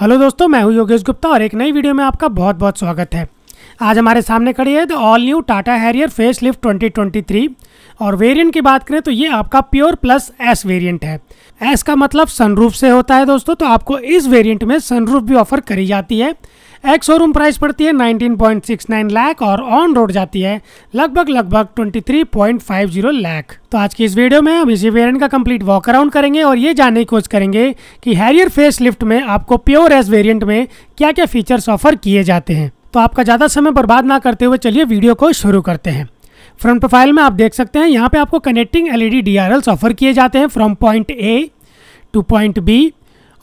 hello दोस्तों मैं हूं योगेश गुप्ता और एक नई वीडियो में आपका बहुत बहुत स्वागत है आज हमारे सामने खड़ी है the all new Tata Harrier face lift twenty और वेरिएंट की बात करें तो ये आपका प्योर प्लस एस वेरिएंट है एस का मतलब सनरूफ से होता है दोस्तों तो आपको इस वेरिएंट में सनरूफ भी ऑफर करी जाती है एक्स शोरूम प्राइस पड़ती है 19.69 लाख और ऑन रोड जाती है लगभग लगभग 23.50 लाख तो आज की इस वीडियो में हम इसी वेरियंट का कंप्लीट वॉक अराउंड करेंगे और ये जानने की कोशिश करेंगे कि हैरियर फेस लिफ्ट में आपको प्योर एस वेरियंट में क्या क्या फीचर्स ऑफर किए जाते हैं तो आपका ज़्यादा समय बर्बाद ना करते हुए चलिए वीडियो को शुरू करते हैं फ्रंट प्रोफाइल में आप देख सकते हैं यहाँ पे आपको कनेक्टिंग एलईडी डीआरएल्स ऑफर किए जाते हैं from point A to point B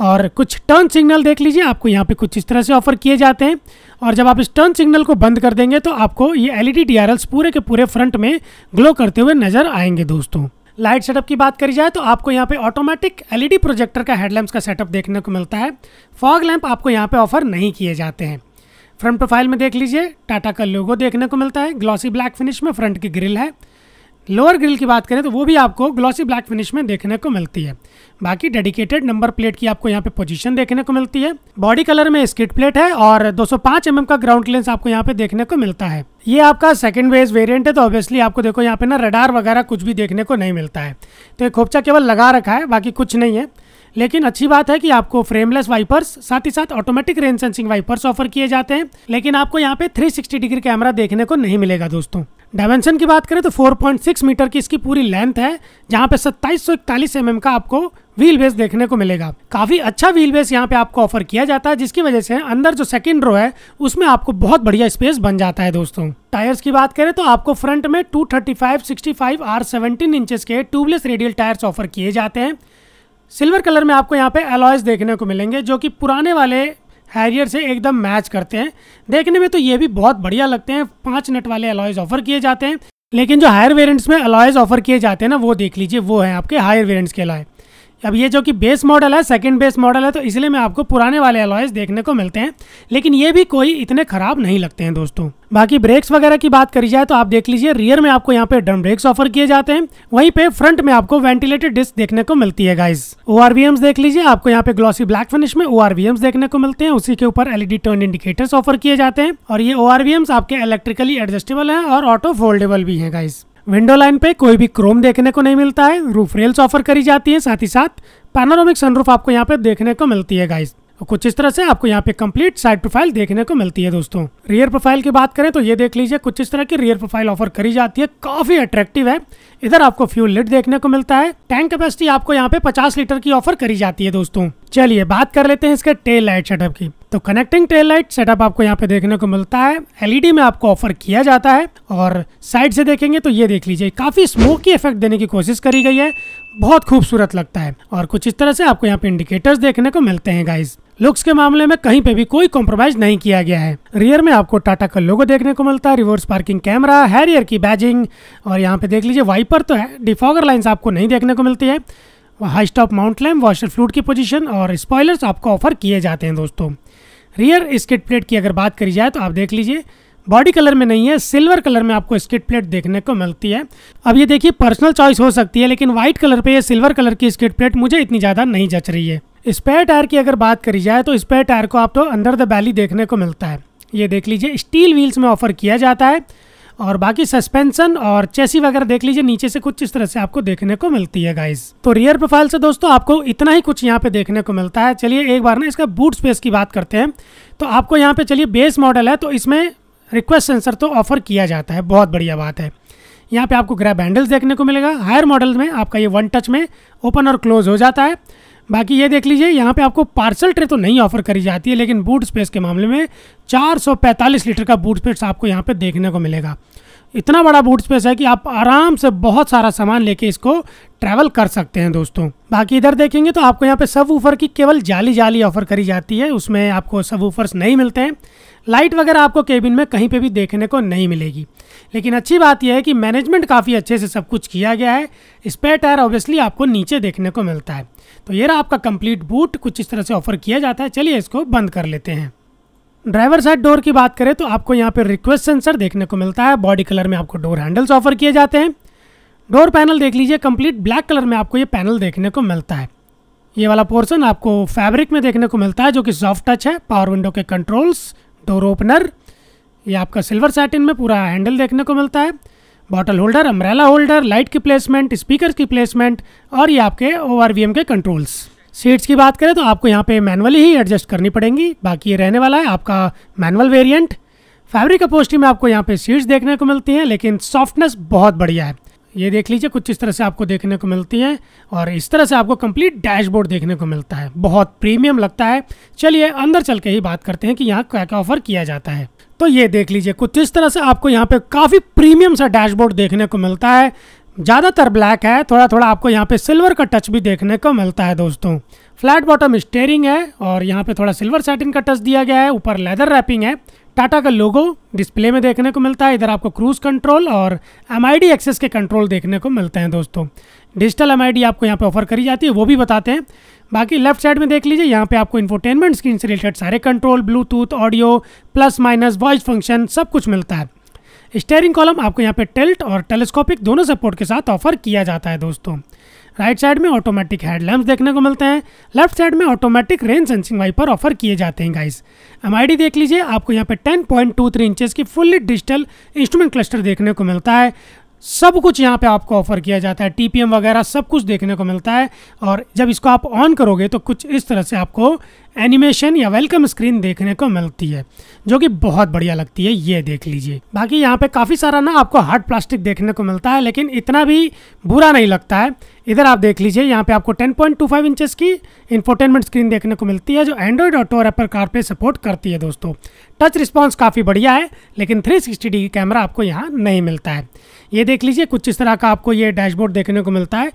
और कुछ टर्न सिग्नल देख लीजिए आपको यहाँ पे कुछ इस तरह से ऑफर किए जाते हैं और जब आप इस टर्न सिग्नल को बंद कर देंगे तो आपको ये एल ई e पूरे के पूरे फ्रंट में ग्लो करते हुए नजर आएंगे दोस्तों लाइट सेटअप की बात करी जाए तो आपको यहाँ पे ऑटोमेटिक एलईडी प्रोजेक्टर का हेडलैम्प का सेटअप देखने को मिलता है फॉग लैम्प आपको यहाँ पे ऑफर नहीं किए जाते हैं फ्रंट प्रोफाइल में देख लीजिए टाटा का लोगो देखने को मिलता है ग्लॉसी ब्लैक फिनिश में फ्रंट की ग्रिल है लोअर ग्रिल की बात करें तो वो भी आपको ग्लॉसी ब्लैक फिनिश में देखने को मिलती है बाकी डेडिकेटेड नंबर प्लेट की आपको यहाँ पे पोजीशन देखने को मिलती है बॉडी कलर में स्किट प्लेट है और 205 सौ mm का ग्राउंड क्लियरेंस आपको यहाँ पे देखने को मिलता है ये आपका सेकंड वेज वेरिएंट है तो ऑब्वियसली आपको देखो यहाँ पे ना रडार वगैरह कुछ भी देखने को नहीं मिलता है तो ये खोपचा केवल लगा रखा है बाकी कुछ नहीं है लेकिन अच्छी बात है कि आपको फ्रेमलेस वाइपर्स साथ ही साथ automatic rain sensing wipers offer किए जाते हैं लेकिन आपको यहाँ पे 360 डिग्री कैमरा देखने को नहीं मिलेगा दोस्तों डायमेंशन की बात करें तो 4.6 मीटर की इसकी पूरी लेंथ है जहाँ पे सत्ताईस सौ mm का आपको व्हील बेस देखने को मिलेगा काफी अच्छा व्हील बेस यहाँ पे आपको ऑफर किया जाता है जिसकी वजह से अंदर जो सेकेंड रो है उसमें आपको बहुत बढ़िया स्पेस बन जाता है दोस्तों टायर्स की बात करें तो आपको फ्रंट में 235, 65 आर 17 इंचेस के ट्यूबलेस रेडियल टायर्स ऑफर किए जाते हैं सिल्वर कलर में आपको यहाँ पे अलॉयस देखने को मिलेंगे जो कि पुराने वाले हैरियर से एकदम मैच करते हैं देखने में तो ये भी बहुत बढ़िया लगते हैं पाँच नेट वाले अलॉयज ऑफर किए जाते हैं लेकिन जो हायर वेरियंट्स में अलॉयज ऑफर किए जाते हैं ना वो देख लीजिए वो है आपके हायर वेरियंट्स के अलाय अब ये जो कि बेस मॉडल है सेकंड बेस मॉडल है तो इसलिए मैं आपको पुराने वाले अलॉयज देखने को मिलते हैं लेकिन ये भी कोई इतने खराब नहीं लगते हैं दोस्तों बाकी ब्रेक्स वगैरह की बात करी जाए तो आप देख लीजिए रियर में आपको यहाँ पे ड्रम ब्रेक्स ऑफर किए जाते हैं वहीं पे फ्रंट में आपको वेंटिलेटेड डिस्क देखने को मिलती है गाइज ओ देख लीजिए आपको यहाँ पे ग्लॉसी ब्लैक फिनिश में ओ देखने को मिलते हैं उसी के ऊपर एलईडी टर्न इंडिकेटर्स ऑफर किए जाते हैं और ये ओ आपके इलेक्ट्रिकली एडजस्टेबल है और ऑटो फोल्डेबल भी है गाइज विंडो लाइन पे कोई भी क्रोम देखने को नहीं मिलता है रूफ रेल्स ऑफर करी जाती है साथ ही साथ पैनोरोमिक सनरूफ आपको यहाँ पे देखने को मिलती है गाइस कुछ इस तरह से आपको यहाँ पे कंप्लीट साइड प्रोफाइल देखने को मिलती है दोस्तों रियर प्रोफाइल की बात करें तो ये देख लीजिए कुछ इस तरह की रियर प्रोफाइल ऑफर करी जाती है काफी अट्रैक्टिव है इधर आपको फ्यूल लिट देखने को मिलता है टैंक कैपेसिटी आपको यहाँ पे 50 लीटर की ऑफर करी जाती है दोस्तों चलिए बात कर लेते हैं इसके टेल लाइट सेटअप की तो कनेक्टिंग टेल लाइट सेटअप आपको यहाँ पे देखने को मिलता है एलईडी e में आपको ऑफर किया जाता है और साइड से देखेंगे तो ये देख लीजिए काफ़ी स्मोकी इफेक्ट देने की कोशिश करी गई है बहुत खूबसूरत लगता है और कुछ इस तरह से आपको यहाँ पे इंडिकेटर्स देखने को मिलते हैं गाइज लुक्स के मामले में कहीं पे भी कोई कॉम्प्रोमाइज नहीं किया गया है रियर में आपको टाटा का लोगो देखने को मिलता है रिवर्स पार्किंग कैमरा हैरियर की बैजिंग और यहाँ पे देख लीजिए वाइपर तो है डिफॉगर लाइन्स आपको नहीं देखने को मिलती है high stop mount lamp washer फ्लूट की पोजीशन और स्पॉयलर्स आपको ऑफर किए जाते हैं दोस्तों रियर स्किट प्लेट की अगर बात करी जाए तो आप देख लीजिए बॉडी कलर में नहीं है सिल्वर कलर में आपको स्किट प्लेट देखने को मिलती है अब ये देखिए पर्सनल चॉइस हो सकती है लेकिन व्हाइट कलर पे ये सिल्वर कलर की स्किट प्लेट मुझे इतनी ज़्यादा नहीं जच रही है स्पेयर टायर की अगर बात करी जाए तो स्पेयर टायर को आपको अंडर द बैली देखने को मिलता है ये देख लीजिए स्टील व्हील्स में ऑफर किया जाता है और बाकी सस्पेंशन और चेसी वगैरह देख लीजिए नीचे से कुछ इस तरह से आपको देखने को मिलती है गाइस तो रियर प्रोफाइल से दोस्तों आपको इतना ही कुछ यहाँ पे देखने को मिलता है चलिए एक बार ना इसका बूट स्पेस की बात करते हैं तो आपको यहाँ पे चलिए बेस मॉडल है तो इसमें रिक्वेस्ट सेंसर तो ऑफर किया जाता है बहुत बढ़िया बात है यहाँ पे आपको ग्रैप हैंडल्स देखने को मिलेगा हायर मॉडल में आपका ये वन टच में ओपन और क्लोज हो जाता है बाकी ये देख लीजिए यहाँ पे आपको पार्सल ट्रे तो नहीं ऑफर करी जाती है लेकिन बूट स्पेस के मामले में 445 लीटर का बूट स्पेस आपको यहाँ पे देखने को मिलेगा इतना बड़ा बूट स्पेस है कि आप आराम से बहुत सारा सामान लेके इसको ट्रैवल कर सकते हैं दोस्तों बाकी इधर देखेंगे तो आपको यहाँ पे सब की केवल जाली जाली ऑफर करी जाती है उसमें आपको सब नहीं मिलते हैं लाइट वगैरह आपको केबिन में कहीं पे भी देखने को नहीं मिलेगी लेकिन अच्छी बात यह है कि मैनेजमेंट काफ़ी अच्छे से सब कुछ किया गया है स्पेयर टायर ऑब्वियसली आपको नीचे देखने को मिलता है तो ये रहा आपका कंप्लीट बूट कुछ इस तरह से ऑफर किया जाता है चलिए इसको बंद कर लेते हैं ड्राइवर साइड डोर की बात करें तो आपको यहाँ पर रिक्वेस्ट सेंसर देखने को मिलता है बॉडी कलर में आपको डोर हैंडल्स ऑफर किए जाते हैं डोर पैनल देख लीजिए कंप्लीट ब्लैक कलर में आपको ये पैनल देखने को मिलता है ये वाला पोर्शन आपको फैब्रिक में देखने को मिलता है जो कि सॉफ्ट टच है पावर विंडो के कंट्रोल्स डोर ओपनर ये आपका सिल्वर सैटिन में पूरा हैंडल देखने को मिलता है bottle holder umbrella holder light की प्लेसमेंट स्पीकर की प्लेसमेंट और ये आपके ओ के कंट्रोल्स सीट्स की बात करें तो आपको यहाँ पे मैनुअली ही एडजस्ट करनी पड़ेंगी बाकी ये रहने वाला है आपका मैनुअल वेरिएंट फैब्रिक अपोस्टी में आपको यहाँ पे सीट्स देखने को मिलती हैं लेकिन सॉफ्टनेस बहुत बढ़िया है ये देख लीजिए कुछ इस तरह से आपको देखने को मिलती है और इस तरह से आपको कंप्लीट डैशबोर्ड देखने को मिलता है बहुत प्रीमियम लगता है चलिए अंदर चल के ही बात करते हैं कि यहाँ क्या क्या ऑफर किया जाता है तो ये देख लीजिए कुछ इस तरह से आपको यहाँ पे काफ़ी प्रीमियम सा डैशबोर्ड देखने को मिलता है ज़्यादातर ब्लैक है थोड़ा थोड़ा आपको यहाँ पे सिल्वर का टच भी देखने को मिलता है दोस्तों फ्लैट बॉटम स्टेयरिंग है और यहाँ पे थोड़ा सिल्वर सेटिंग का टच दिया गया है ऊपर लेदर रैपिंग है टाटा का लोगो डिस्प्ले में देखने को मिलता है इधर आपको क्रूज कंट्रोल और एम एक्सेस के कंट्रोल देखने को मिलते हैं दोस्तों डिजिटल एम आपको यहाँ पे ऑफर करी जाती है वो भी बताते हैं बाकी लेफ्ट साइड में देख लीजिए यहाँ पे आपको इन्फोटेनमेंट स्क्रीन से रिलेटेड सारे control Bluetooth audio plus minus voice function सब कुछ मिलता है स्टेयरिंग कॉलम आपको यहाँ पे टेल्ट और टेलीस्कोपिक दोनों सपोर्ट के साथ ऑफर किया जाता है दोस्तों राइट साइड में ऑटोमेटिक हेडलैम्प देखने को मिलते हैं लेफ्ट साइड में automatic rain sensing wiper offer किए जाते हैं गाइस एम देख लीजिए आपको यहाँ पे 10.23 पॉइंट इंचेस की फुल्ली डिजिटल इंस्ट्रूमेंट क्लस्टर देखने को मिलता है सब कुछ यहाँ पे आपको ऑफ़र किया जाता है टी वगैरह सब कुछ देखने को मिलता है और जब इसको आप ऑन करोगे तो कुछ इस तरह से आपको एनिमेशन या वेलकम स्क्रीन देखने को मिलती है जो कि बहुत बढ़िया लगती है ये देख लीजिए बाकी यहाँ पे काफ़ी सारा ना आपको हार्ड प्लास्टिक देखने को मिलता है लेकिन इतना भी बुरा नहीं लगता है इधर आप देख लीजिए यहाँ पे आपको 10.25 पॉइंट की इंफोटेनमेंट स्क्रीन देखने को मिलती है जो एंड्रॉयड और टोर एपर कार पर सपोर्ट करती है दोस्तों टच रिस्पॉन्स काफ़ी बढ़िया है लेकिन थ्री सिक्सटी कैमरा आपको यहाँ नहीं मिलता है ये देख लीजिए कुछ इस तरह का आपको ये डैशबोर्ड देखने को मिलता है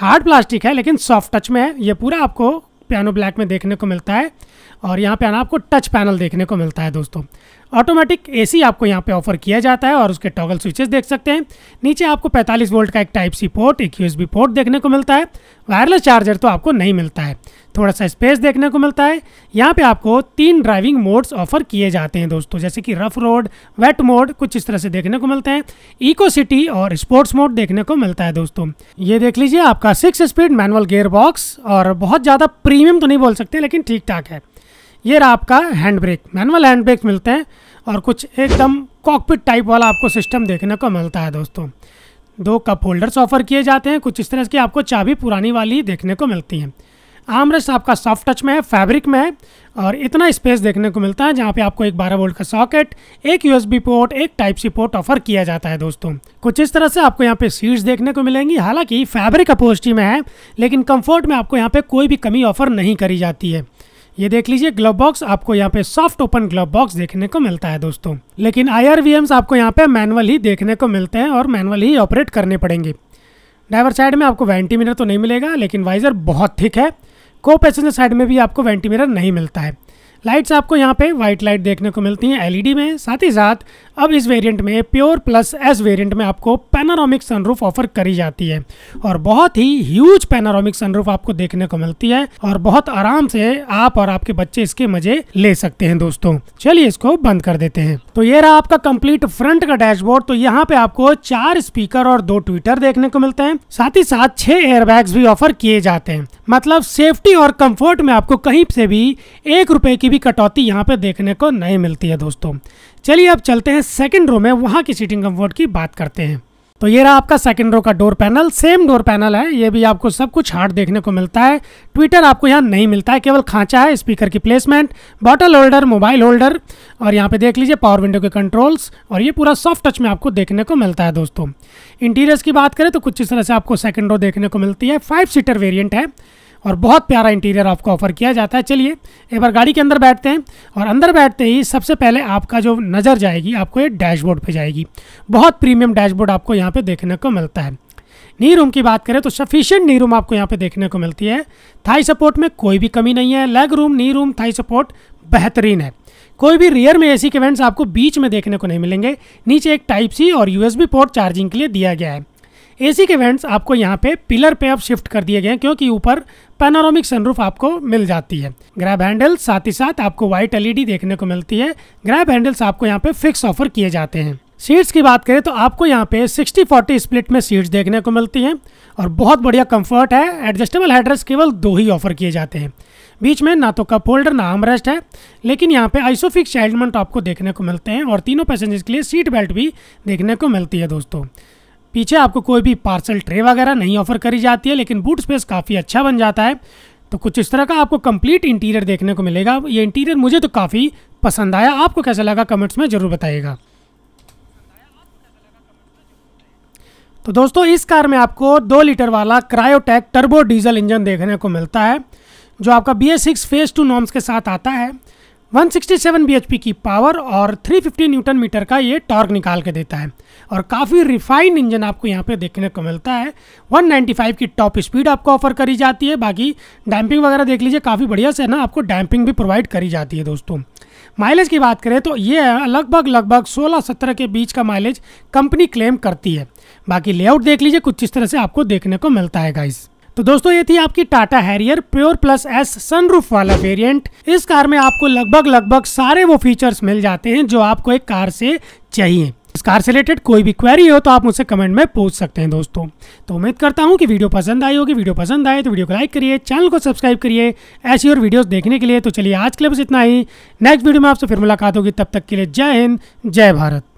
हार्ड प्लास्टिक है लेकिन सॉफ्ट टच में है ये पूरा आपको पियानो ब्लैक में देखने को मिलता है और यहाँ पे आना आपको टच पैनल देखने को मिलता है दोस्तों ऑटोमेटिक एसी आपको यहाँ पे ऑफर किया जाता है और उसके टॉगल स्विचेस देख सकते हैं नीचे आपको 45 वोल्ट का एक टाइप सी पोर्ट एक यूएसबी पोर्ट देखने को मिलता है वायरलेस चार्जर तो आपको नहीं मिलता है थोड़ा सा स्पेस देखने को मिलता है यहाँ पे आपको तीन ड्राइविंग मोड्स ऑफर किए जाते हैं दोस्तों जैसे कि रफ रोड वेट मोड कुछ इस तरह से देखने को मिलते हैं इको सिटी और स्पोर्ट्स मोड देखने को मिलता है दोस्तों ये देख लीजिए आपका six speed manual gear box और बहुत ज़्यादा प्रीमियम तो नहीं बोल सकते लेकिन ठीक ठाक है ये रहा आपका hand brake manual hand brake मिलते हैं और कुछ एकदम कॉकपिट टाइप वाला आपको सिस्टम देखने को मिलता है दोस्तों दो कप होल्डर्स ऑफर किए जाते हैं कुछ इस तरह की आपको चाबी पुरानी वाली देखने को मिलती हैं आमरेस आपका सॉफ्ट टच में है फैब्रिक में है और इतना स्पेस देखने को मिलता है जहाँ पे आपको एक 12 वोल्ट का सॉकेट एक यूएसबी पोर्ट एक टाइप सी पोर्ट ऑफर किया जाता है दोस्तों कुछ इस तरह से आपको यहाँ पे सीट्स देखने को मिलेंगी हालांकि फैब्रिक अपोजिटी में है लेकिन कम्फर्ट में आपको यहाँ पर कोई भी कमी ऑफर नहीं करी जाती है ये देख लीजिए ग्लव बॉक्स आपको यहाँ पे सॉफ्ट ओपन ग्लव बॉक्स देखने को मिलता है दोस्तों लेकिन आई आपको यहाँ पे मैनुअल ही देखने को मिलते हैं और मैनुअल ही ऑपरेट करने पड़ेंगे ड्राइवर साइड में आपको वेंटीमीटर तो नहीं मिलेगा लेकिन वाइजर बहुत थिक है को पैसेंजर साइड में भी आपको वेंटिमिरर नहीं मिलता है लाइट्स आपको यहाँ पे वाइट लाइट देखने को मिलती हैं एलईडी e में साथ ही साथ अब इस वेरिएंट में प्योर प्लस एस वेरिएंट में आपको पैनारोमिक सनरूफ ऑफर करी जाती है और बहुत ही ह्यूज पैनारोमिक सनरूफ आपको देखने को मिलती है और बहुत आराम से आप और आपके बच्चे इसके मजे ले सकते हैं दोस्तों चलिए इसको बंद कर देते हैं तो ये रहा आपका कम्प्लीट फ्रंट का डैशबोर्ड तो यहाँ पे आपको चार स्पीकर और दो ट्विटर देखने को मिलते हैं साथ ही साथ छह एयरबैग्स भी ऑफर किए जाते हैं मतलब सेफ्टी और कम्फर्ट में आपको कहीं से भी एक रुपए की भी कटौती यहाँ पे देखने को नहीं मिलती है दोस्तों चलिए अब चलते हैं सेकेंड रो में वहाँ की सीटिंग कम्फर्ट की बात करते हैं तो ये रहा आपका सेकेंड रो का door panel same door panel है ये भी आपको सब कुछ हार्ड देखने को मिलता है ट्विटर आपको यहाँ नहीं मिलता है केवल खांचा है स्पीकर की placement bottle holder mobile holder और यहाँ पे देख लीजिए पावर विंडो के कंट्रोल्स और ये पूरा सॉफ्ट टच में आपको देखने को मिलता है दोस्तों इंटीरियर्स की बात करें तो कुछ इस तरह से आपको सेकेंड रो देखने को मिलती है फाइव सीटर वेरियंट है और बहुत प्यारा इंटीरियर आपको ऑफर किया जाता है चलिए एक बार गाड़ी के अंदर बैठते हैं और अंदर बैठते ही सबसे पहले आपका जो नज़र जाएगी आपको ये डैशबोर्ड पे जाएगी बहुत प्रीमियम डैशबोर्ड आपको यहाँ पे देखने को मिलता है नी रूम की बात करें तो सफिशियंट नी रूम आपको यहाँ पर देखने को मिलती है थाई सपोर्ट में कोई भी कमी नहीं है leg room knee room thigh support बेहतरीन है कोई भी रियर में एसी के वेंट्स आपको बीच में देखने को नहीं मिलेंगे नीचे एक टाइप सी और यूएसबी पोर्ट चार्जिंग के लिए दिया गया है एसी के वेंट्स आपको यहाँ पे पिलर पे अब शिफ्ट कर दिए गए हैं क्योंकि ऊपर पैनारोमिक सनरूफ आपको मिल जाती है ग्रैब हैंडल साथ ही साथ आपको व्हाइट एलईडी देखने को मिलती है ग्रैब हैंडल्स आपको यहाँ पे फिक्स ऑफर किए जाते हैं सीट्स की बात करें तो आपको यहाँ पे 60-40 स्प्लिट में सीट्स देखने को मिलती हैं और बहुत बढ़िया कंफर्ट है एडजस्टेबल हेडरेस्ट केवल दो ही ऑफर किए जाते हैं बीच में ना तो कप होल्डर ना आमरेस्ट है लेकिन यहाँ पे आइसोफिक्स चाइल्डमेंट आपको देखने को मिलते हैं और तीनों पैसेंजर्स के लिए सीट बेल्ट भी देखने को मिलती है दोस्तों पीछे आपको कोई भी पार्सल ट्रे वगैरह नहीं ऑफर करी जाती है लेकिन बूट स्पेस काफ़ी अच्छा बन जाता है तो कुछ इस तरह का आपको कंप्लीट इंटीरियर देखने को मिलेगा ये इंटीरियर मुझे तो काफ़ी पसंद आया आपको कैसा लगा कमेंट्स में ज़रूर बताइएगा तो दोस्तों इस कार में आपको दो लीटर वाला क्रायोटेक टर्बो डीजल इंजन देखने को मिलता है जो आपका B S six phase two norms के साथ आता है 167 bhp की पावर और 350 न्यूटन मीटर का ये टॉर्क निकाल के देता है और काफ़ी रिफाइंड इंजन आपको यहाँ पे देखने को मिलता है 195 की टॉप स्पीड आपको ऑफर करी जाती है बाकी डैम्पिंग वगैरह देख लीजिए काफ़ी बढ़िया से ना आपको डैम्पिंग भी प्रोवाइड करी जाती है दोस्तों माइलेज की बात करें तो ये लगभग लगभग 16-17 के बीच का माइलेज कंपनी क्लेम करती है बाकी लेआउट देख लीजिए कुछ इस तरह से आपको देखने को मिलता है गाइस तो दोस्तों ये थी आपकी Tata Harrier pure plus S sunroof वाला वेरिएंट इस कार में आपको लगभग लगभग सारे वो फीचर्स मिल जाते हैं जो आपको एक कार से चाहिए इस कार से रिलेटेड कोई भी क्वेरी हो तो आप मुझसे कमेंट में पूछ सकते हैं दोस्तों तो उम्मीद करता हूँ कि वीडियो पसंद आई होगी वीडियो पसंद आए तो वीडियो को लाइक करिए चैनल को सब्सक्राइब करिए ऐसी और वीडियोज देखने के लिए तो चलिए आज के लिए बस इतना ही नेक्स्ट वीडियो में आपसे फिर मुलाकात होगी तब तक के लिए जय हिंद जय भारत